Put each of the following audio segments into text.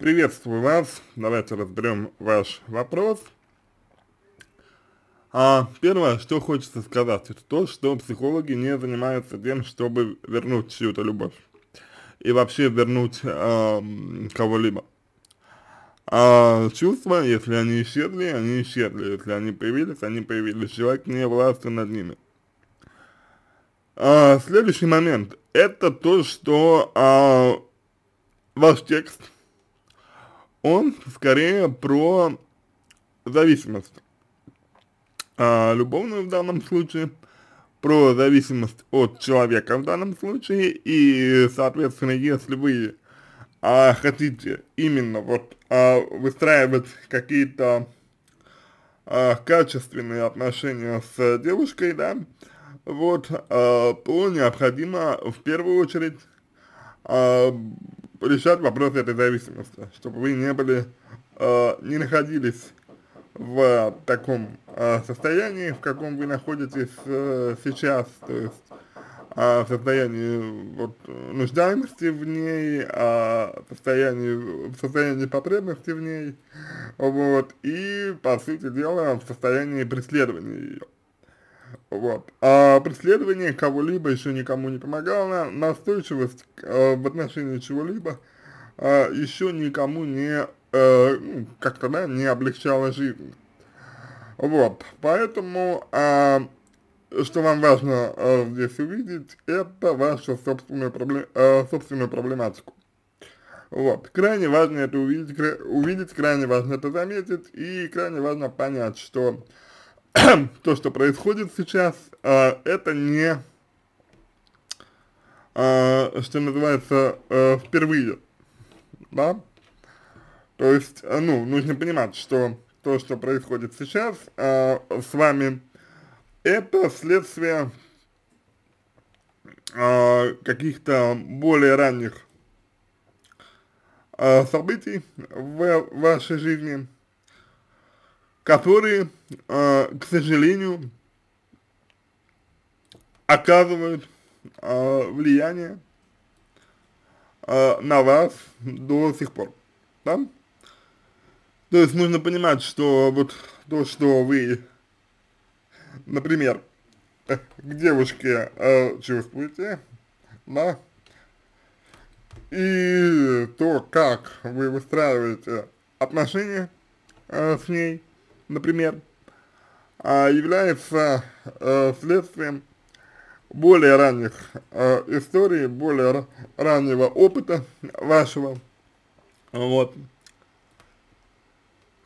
Приветствую вас. Давайте разберем ваш вопрос. А, первое, что хочется сказать, это то, что психологи не занимаются тем, чтобы вернуть чью-то любовь. И вообще вернуть а, кого-либо. А чувства, если они исчезли, они исчезли. Если они появились, они появились. Человек не властен над ними. А, следующий момент. Это то, что а, ваш текст он скорее про зависимость. А, любовную в данном случае, про зависимость от человека в данном случае, и, соответственно, если вы а, хотите именно вот а, выстраивать какие-то а, качественные отношения с девушкой, да, вот, а, то необходимо в первую очередь а, решать вопрос этой зависимости, чтобы вы не были, э, не находились в таком э, состоянии, в каком вы находитесь э, сейчас, то есть э, в состоянии вот, нуждаемости в ней, э, в, состоянии, в состоянии потребности в ней, вот, и, по сути дела, в состоянии преследования ее. Вот. А преследование кого-либо еще никому не помогало, настойчивость э, в отношении чего-либо э, еще никому не, э, ну, как-то, да, не облегчала жизнь. Вот. Поэтому, э, что вам важно э, здесь увидеть, это вашу собственную, проблем, э, собственную проблематику. Вот. Крайне важно это увидеть, увидеть, крайне важно это заметить, и крайне важно понять, что э, то, что происходит сейчас, э, это не, э, что называется, э, впервые, да? То есть, ну, нужно понимать, что то, что происходит сейчас э, с вами, это следствие э, каких-то более ранних э, событий в вашей жизни, которые, а, к сожалению, оказывают а, влияние а, на вас до сих пор, да? То есть нужно понимать, что вот то, что вы, например, к девушке э, чувствуете, да, и то, как вы выстраиваете отношения с ней, например, а, является э, следствием более ранних э, историй, более раннего опыта вашего, вот,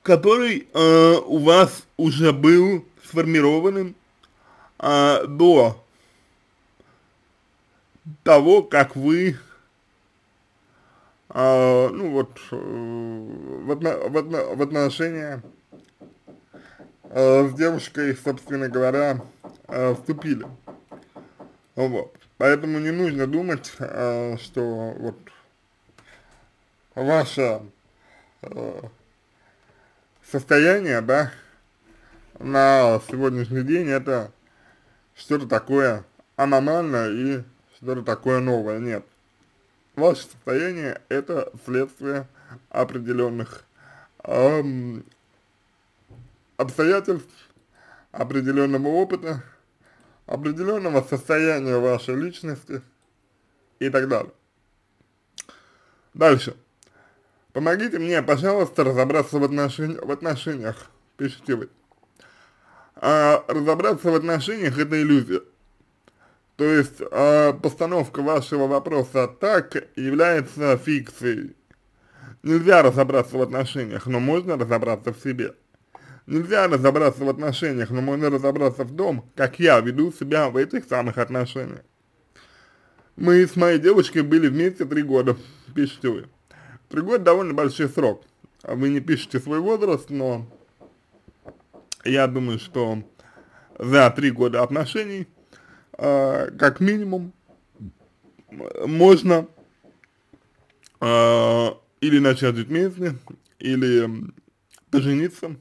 который э, у вас уже был сформированным а, до того, как вы а, ну вот в, отно, в, отно, в отношении Э, с девушкой, собственно говоря, э, вступили. Вот. Поэтому не нужно думать, э, что вот ваше состояние, да, на сегодняшний день это что-то такое аномальное и что-то такое новое. Нет. Ваше состояние это следствие определенных эм, обстоятельств, определенного опыта, определенного состояния вашей личности и так далее. Дальше. Помогите мне, пожалуйста, разобраться в, отношень... в отношениях, пишите вы. А разобраться в отношениях – это иллюзия. То есть э, постановка вашего вопроса так является фикцией. Нельзя разобраться в отношениях, но можно разобраться в себе. Нельзя разобраться в отношениях, но можно разобраться в том, как я веду себя в этих самых отношениях. Мы с моей девочкой были вместе три года, пишете вы. Три года довольно большой срок. А вы не пишете свой возраст, но я думаю, что за три года отношений, а, как минимум, можно а, или начать жить вместе, или пожениться,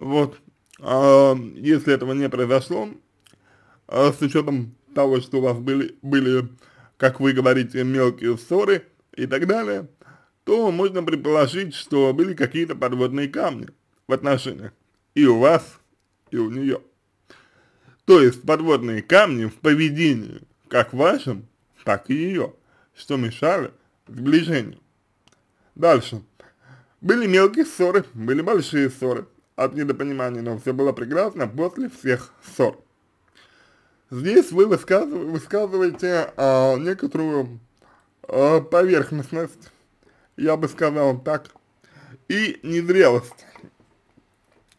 вот, а, если этого не произошло, а, с учетом того, что у вас были, были, как вы говорите, мелкие ссоры и так далее, то можно предположить, что были какие-то подводные камни в отношениях и у вас, и у нее. То есть подводные камни в поведении, как вашем, так и ее, что мешало сближению. Дальше. Были мелкие ссоры, были большие ссоры от недопонимания, но все было прекрасно после всех ссор. Здесь вы высказыв, высказываете а, некоторую а, поверхностность, я бы сказал так, и незрелость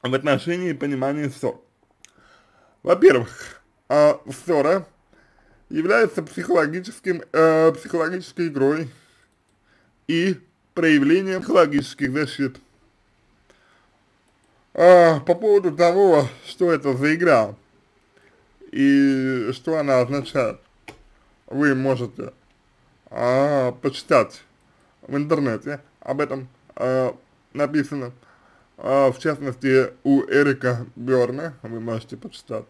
в отношении понимания ссор. Во-первых, а, ссора является психологическим, э, психологической игрой и проявлением психологических защит э, по поводу того, что это за игра и что она означает, вы можете э, почитать в интернете, об этом э, написано, э, в частности, у Эрика Берна, вы можете почитать.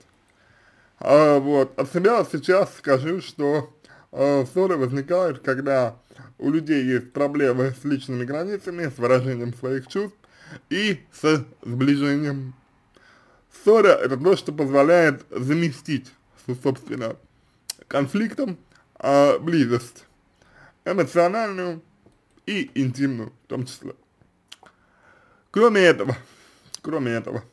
Э, вот, от себя сейчас скажу, что э, ссоры возникают, когда у людей есть проблемы с личными границами, с выражением своих чувств, и с сближением. Ссора – это то, что позволяет заместить, собственно, конфликтом э, близость, эмоциональную и интимную в том числе. Кроме этого, кроме этого,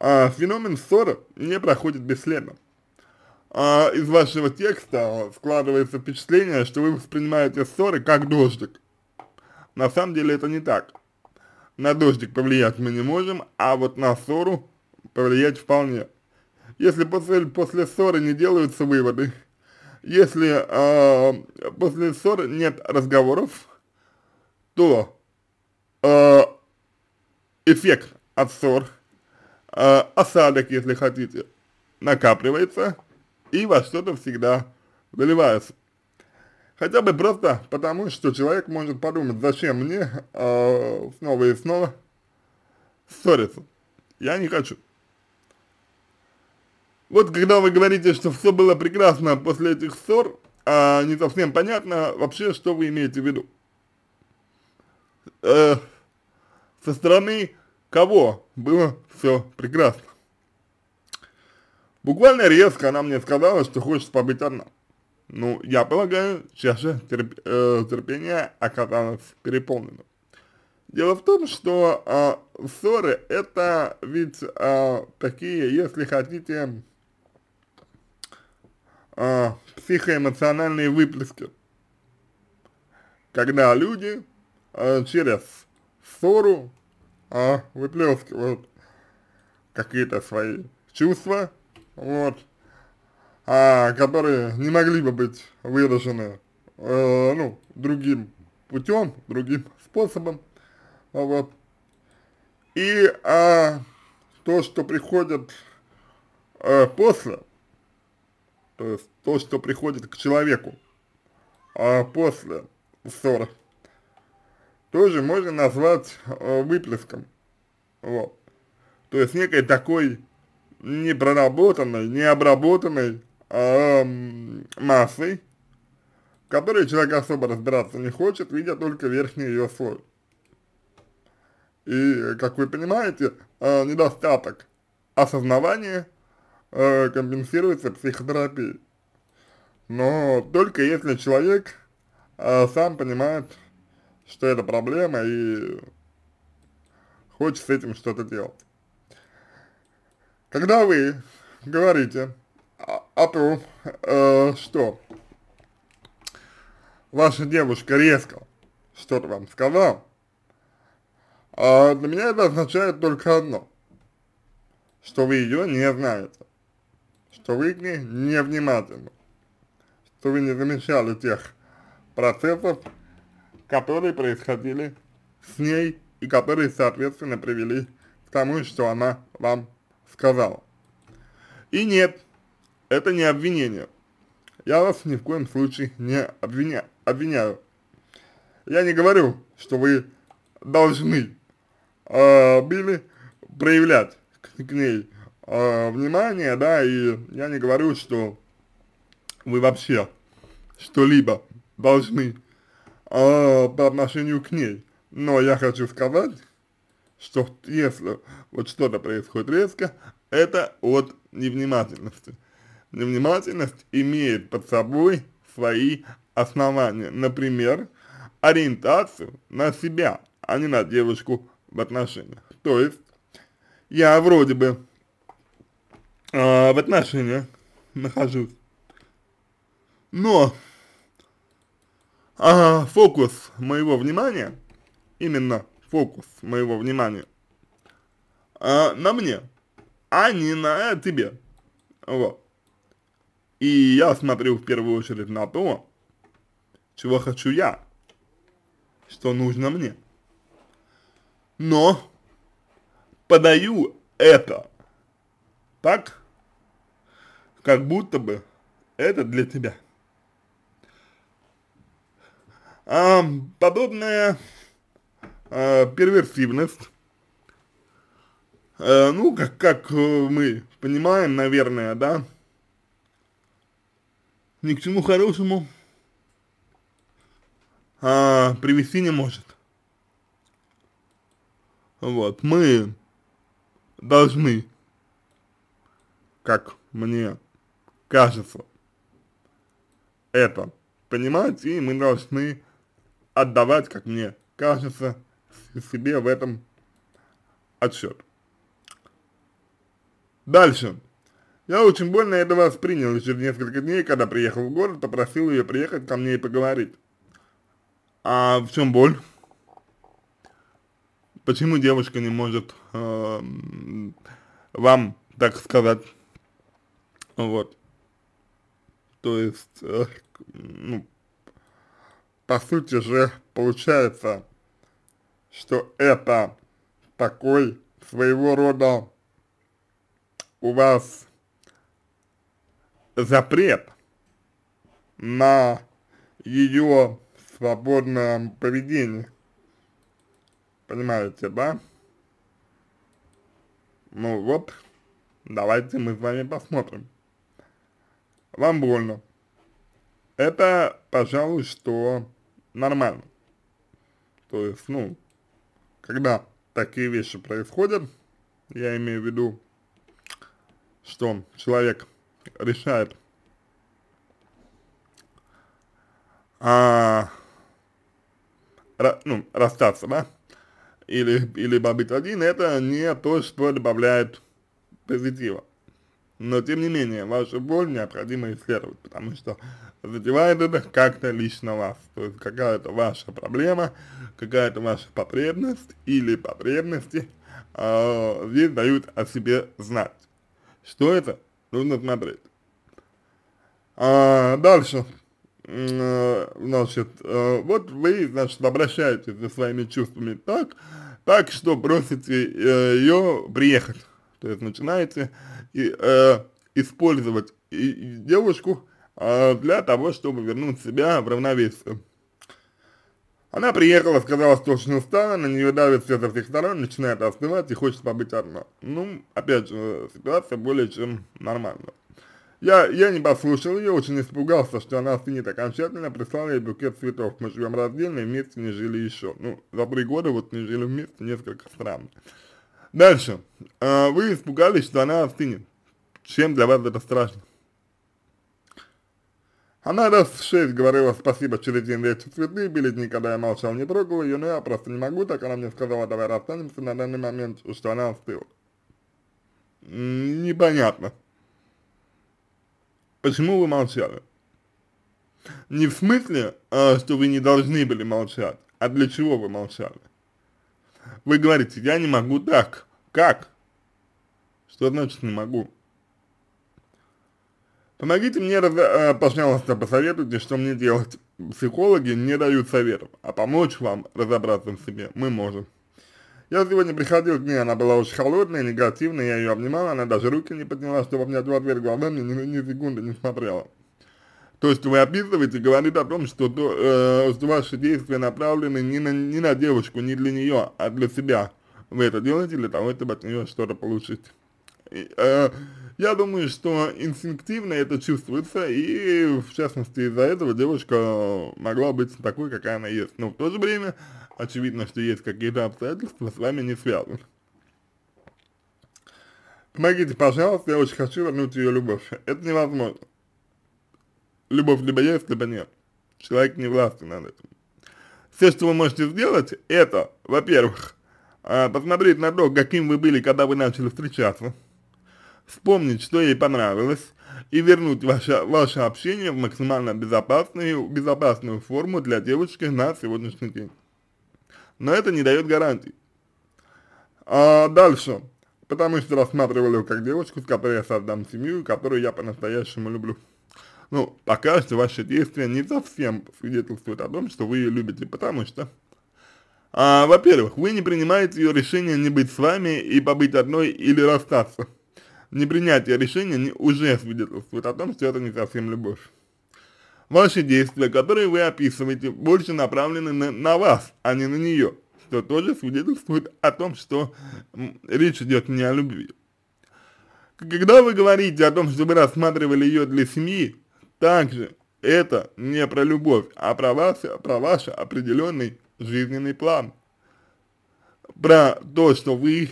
э, феномен ссоры не проходит бесследно. Э, из вашего текста складывается впечатление, что вы воспринимаете ссоры как дождик. На самом деле это не так на дождик повлиять мы не можем, а вот на ссору повлиять вполне. Если после, после ссоры не делаются выводы, если э, после ссоры нет разговоров, то э, эффект от ссор, э, осадок, если хотите, накапливается и во что-то всегда выливается. Хотя бы просто потому, что человек может подумать, зачем мне э, снова и снова ссориться. Я не хочу. Вот когда вы говорите, что все было прекрасно после этих ссор, а не совсем понятно вообще, что вы имеете в виду. Э, со стороны кого было все прекрасно. Буквально резко она мне сказала, что хочет побыть одна. Ну, я полагаю, чаша терп, э, терпения оказалась переполнена. Дело в том, что э, ссоры это ведь э, такие, если хотите, э, психоэмоциональные выплески, когда люди э, через ссору э, выплескивают какие-то свои чувства, вот, а, которые не могли бы быть выражены, э, ну, другим путем, другим способом, вот. И а, то, что приходит э, после, то есть то, что приходит к человеку э, после ссоры, тоже можно назвать э, выплеском, вот. То есть некой такой непроработанной, необработанной э, массой, в которой человек особо разбираться не хочет, видя только верхний ее слой. И, как вы понимаете, э, недостаток осознавания э, компенсируется психотерапией. Но только если человек э, сам понимает, что это проблема и хочет с этим что-то делать. Когда вы говорите Apple, а, а, э, что ваша девушка резко что-то вам сказала, а для меня это означает только одно, что вы ее не знаете, что вы к ней невнимательны, что вы не замечали тех процессов, которые происходили с ней и которые, соответственно, привели к тому, что она вам сказала. И нет, это не обвинение. Я вас ни в коем случае не обвиня обвиняю. Я не говорю, что вы должны э, были проявлять к, к ней э, внимание, да, и я не говорю, что вы вообще что-либо должны э, по отношению к ней. Но я хочу сказать, что если вот что-то происходит резко, это от невнимательности невнимательность имеет под собой свои основания, например, ориентацию на себя, а не на девушку в отношениях. То есть, я вроде бы э, в отношениях нахожусь, но э, фокус моего внимания, именно фокус моего внимания э, на мне, а не на тебе, вот. И я смотрю в первую очередь на то, чего хочу я, что нужно мне. Но подаю это так, как будто бы это для тебя. А, подобная а, перверсивность, а, ну, как, как э, мы понимаем, наверное, да, ни к чему хорошему а, привести не может. Вот, мы должны, как мне кажется, это понимать, и мы должны отдавать, как мне кажется, себе в этом отчет. Дальше. Я очень больно это воспринял, через несколько дней, когда приехал в город, попросил ее приехать ко мне и поговорить. А в чем боль? Почему девушка не может э, вам, так сказать, вот, то есть, э, ну, по сути же, получается, что это такой своего рода у вас запрет на ее свободное поведение. Понимаете, да? Ну вот, давайте мы с вами посмотрим. Вам больно. Это, пожалуй, что нормально. То есть, ну, когда такие вещи происходят, я имею в виду, что человек решает. А, ну, расстаться, да? Или, или побыть один, это не то, что добавляет позитива. Но, тем не менее, вашу боль необходимо исследовать, потому что задевает это как-то лично вас. То есть какая-то ваша проблема, какая-то ваша потребность или потребности э, здесь дают о себе знать. Что это? нужно ну, смотреть. А, дальше, э, значит, э, вот вы, значит, обращаетесь за своими чувствами так, так, что просите э, ее приехать. То есть начинаете и, использовать девушку а, для того, чтобы вернуть себя в равновесие. Она приехала, сказала, что очень устала, на нее давит все со всех сторон, начинает остывать и хочет побыть одна. Ну, опять же, ситуация более чем нормальная. Я, я не послушал ее, очень испугался, что она остынет окончательно, прислал ей букет цветов. Мы живем раздельно и вместе не жили еще. Ну, за три года вот не жили вместе, несколько странно. Дальше. А, вы испугались, что она остынет. Чем для вас это страшно? Она раз в шесть говорила спасибо через день речи цветы, били дни, когда я молчал, не трогал ее, но я просто не могу, так она мне сказала, давай расстанемся на данный момент, что она остыла. Непонятно. Почему вы молчали? Не в смысле, а, что вы не должны были молчать, а для чего вы молчали? Вы говорите, я не могу так. Как? Что значит не могу? Помогите мне, э, пожалуйста, посоветуйте, что мне делать. Психологи не дают советов, а помочь вам разобраться в себе мы можем. Я сегодня приходил к ней, она была очень холодная, негативная, я ее обнимал, она даже руки не подняла, чтобы обнять в ответ глаза мне ни, ни секунды не смотрела. То, есть вы описываете, говорит о том, что, то, э, что ваши действия направлены не на, не на девушку, не для нее, а для себя. Вы это делаете для того, чтобы от нее что-то получить. И, э, я думаю, что инстинктивно это чувствуется, и в частности из-за этого девушка могла быть такой, какая она есть. Но в то же время, очевидно, что есть какие-то обстоятельства с вами не связаны. Помогите, пожалуйста, я очень хочу вернуть ее любовь. Это невозможно. Любовь либо есть, либо нет. Человек не властен над этим. Все, что вы можете сделать, это, во-первых, а, посмотреть на то, каким вы были, когда вы начали встречаться вспомнить, что ей понравилось, и вернуть ваше, ваше общение в максимально безопасную, безопасную форму для девочки на сегодняшний день. Но это не дает гарантий. А дальше. Потому что рассматривал ее как девочку, с которой я создам семью, которую я по-настоящему люблю. Ну, пока что ваши действия не совсем свидетельствуют о том, что вы ее любите, потому что а, во-первых, вы не принимаете ее решение не быть с вами и побыть одной или расстаться непринятие решения не уже свидетельствует о том, что это не совсем любовь. Ваши действия, которые вы описываете, больше направлены на, на вас, а не на нее, что тоже свидетельствует о том, что речь идет не о любви. Когда вы говорите о том, что вы рассматривали ее для семьи, также это не про любовь, а про вас, про ваш определенный жизненный план. Про то, что вы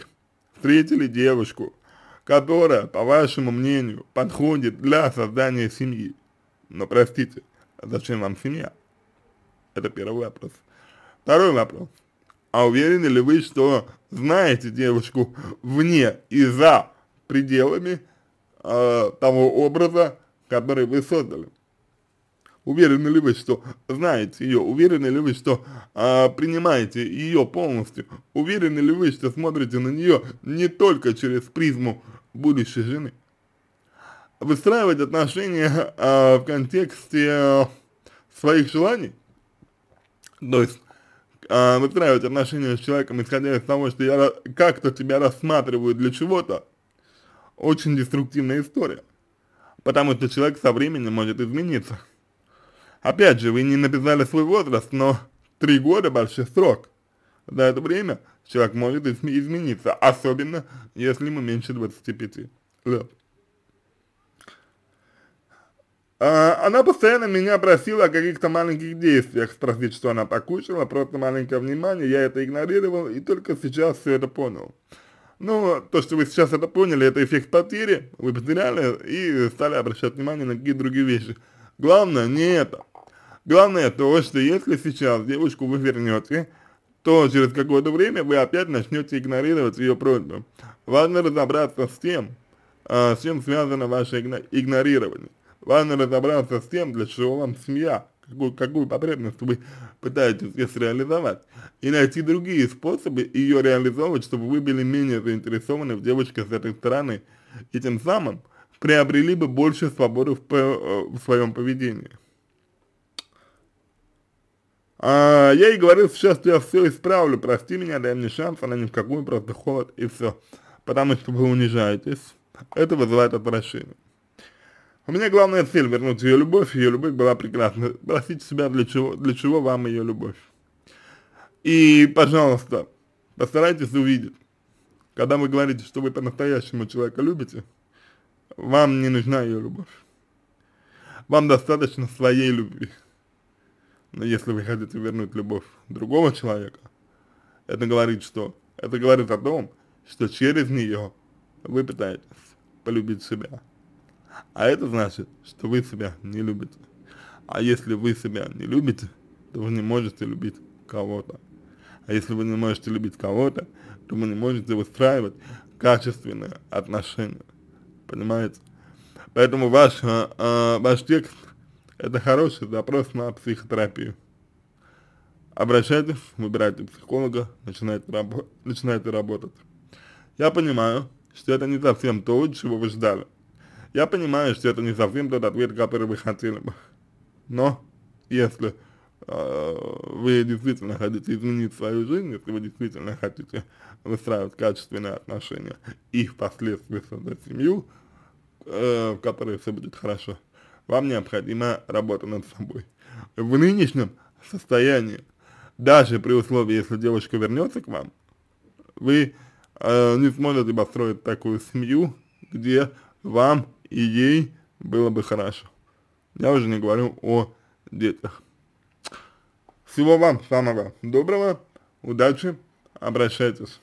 встретили девушку, которая, по вашему мнению, подходит для создания семьи. Но простите, а зачем вам семья? Это первый вопрос. Второй вопрос. А уверены ли вы, что знаете девушку вне и за пределами э, того образа, который вы создали? Уверены ли вы, что знаете ее? Уверены ли вы, что а, принимаете ее полностью? Уверены ли вы, что смотрите на нее не только через призму будущей жены? Выстраивать отношения а, в контексте а, своих желаний, то есть а, выстраивать отношения с человеком, исходя из того, что я как-то тебя рассматриваю для чего-то, очень деструктивная история. Потому что человек со временем может измениться. Опять же, вы не написали свой возраст, но три года большой срок. За это время человек может измениться, особенно если ему меньше 25 лет. А, она постоянно меня просила о каких-то маленьких действиях, спросить, что она покушала, просто маленькое внимание, я это игнорировал и только сейчас все это понял. Ну, то, что вы сейчас это поняли, это эффект потери, вы потеряли и стали обращать внимание на какие-то другие вещи. Главное не это. Главное то, что если сейчас девушку вы вернете, то через какое-то время вы опять начнете игнорировать ее просьбу. Важно разобраться с тем, а, с чем связано ваше игнорирование. Важно разобраться с тем, для чего вам семья, какую, какую потребность вы пытаетесь здесь реализовать, и найти другие способы ее реализовывать, чтобы вы были менее заинтересованы в девочке с этой стороны, и тем самым приобрели бы больше свободы в, э, в своем поведении. А, я ей говорил, сейчас я все исправлю, прости меня, дай мне шанс, она ни в какую, просто холод и все. Потому что вы унижаетесь. Это вызывает отвращение. У меня главная цель вернуть ее любовь, ее любовь была прекрасна. Просите себя, для чего, для чего вам ее любовь. И, пожалуйста, постарайтесь увидеть, когда вы говорите, что вы по-настоящему человека любите, вам не нужна ее любовь. Вам достаточно своей любви. Но если вы хотите вернуть любовь другого человека, это говорит что? Это говорит о том, что через нее вы пытаетесь полюбить себя. А это значит, что вы себя не любите. А если вы себя не любите, то вы не можете любить кого-то. А если вы не можете любить кого-то, то вы не можете выстраивать качественные отношения. Понимаете? Поэтому ваш, э, э ваш текст это хороший запрос на психотерапию. Обращайтесь, выбирайте психолога, начинайте, рабо начинайте работать. Я понимаю, что это не совсем то, чего вы ждали. Я понимаю, что это не совсем тот ответ, который вы хотели бы. Но если э, вы действительно хотите изменить свою жизнь, если вы действительно хотите выстраивать качественные отношения и впоследствии создать семью, э, в которой все будет хорошо, вам необходима работа над собой. В нынешнем состоянии, даже при условии, если девушка вернется к вам, вы э, не сможете построить такую семью, где вам и ей было бы хорошо. Я уже не говорю о детях. Всего вам самого доброго, удачи, обращайтесь.